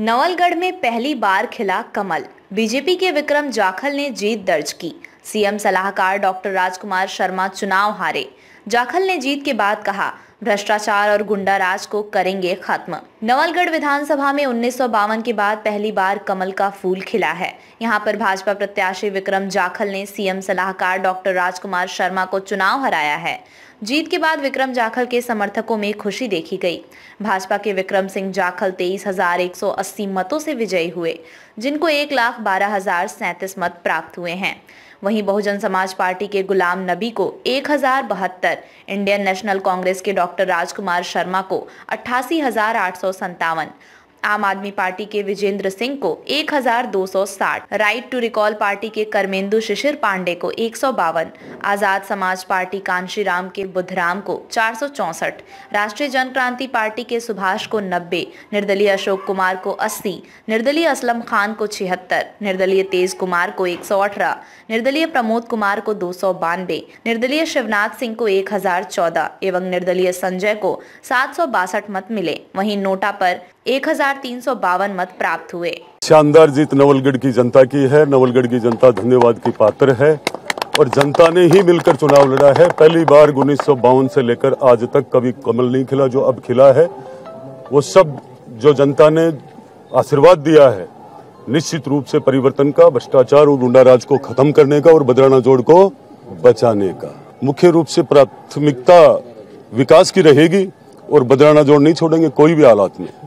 नवलगढ़ में पहली बार खिला कमल बीजेपी के विक्रम जाखल ने जीत दर्ज की सीएम सलाहकार डॉक्टर राजकुमार शर्मा चुनाव हारे जाखल ने जीत के बाद कहा भ्रष्टाचार और गुंडा राज को करेंगे खत्म नवलगढ़ विधानसभा में उन्नीस के बाद पहली बार कमल का फूल खिला है यहाँ पर भाजपा प्रत्याशी विक्रम जाखल ने सीएम सलाहकार डॉक्टर राजकुमार शर्मा को चुनाव हराया है जीत के बाद विक्रम जाखल के समर्थकों में खुशी देखी गई भाजपा के विक्रम सिंह जाखल तेईस हजार एक सौ अस्सी मतों से विजयी हुए जिनको एक लाख बारह हजार मत प्राप्त हुए हैं वहीं बहुजन समाज पार्टी के गुलाम नबी को एक हजार बहत्तर अंदर इंडियन नेशनल कांग्रेस के डॉक्टर राजकुमार शर्मा को अट्ठासी आम आदमी पार्टी के विजेंद्र सिंह को 1260, राइट टू रिकॉल पार्टी के कर्मेंदु शिशिर पांडे को एक आजाद समाज पार्टी कांशी राम के बुद्धराम को चार राष्ट्रीय जन क्रांति पार्टी के सुभाष को 90, निर्दलीय अशोक कुमार को 80, निर्दलीय असलम खान को छिहत्तर निर्दलीय तेज कुमार को एक निर्दलीय प्रमोद कुमार को दो निर्दलीय शिवनाथ सिंह को एक एवं निर्दलीय संजय को सात मत मिले वही नोटा पर एक मत प्राप्त हुए शानदार जीत नवलगढ़ की जनता की है नवलगढ़ की जनता धन्यवाद की पात्र है और जनता ने ही मिलकर चुनाव लड़ा है पहली बार उन्नीस से लेकर आज तक कभी कमल नहीं खिला जो अब खिला है वो सब जो जनता ने आशीर्वाद दिया है निश्चित रूप से परिवर्तन का भ्रष्टाचार और गुंडाराज को खत्म करने का और बदराना जोड़ को बचाने का मुख्य रूप से प्राथमिकता विकास की रहेगी और बदराना जोड़ नहीं छोड़ेंगे कोई भी हालात में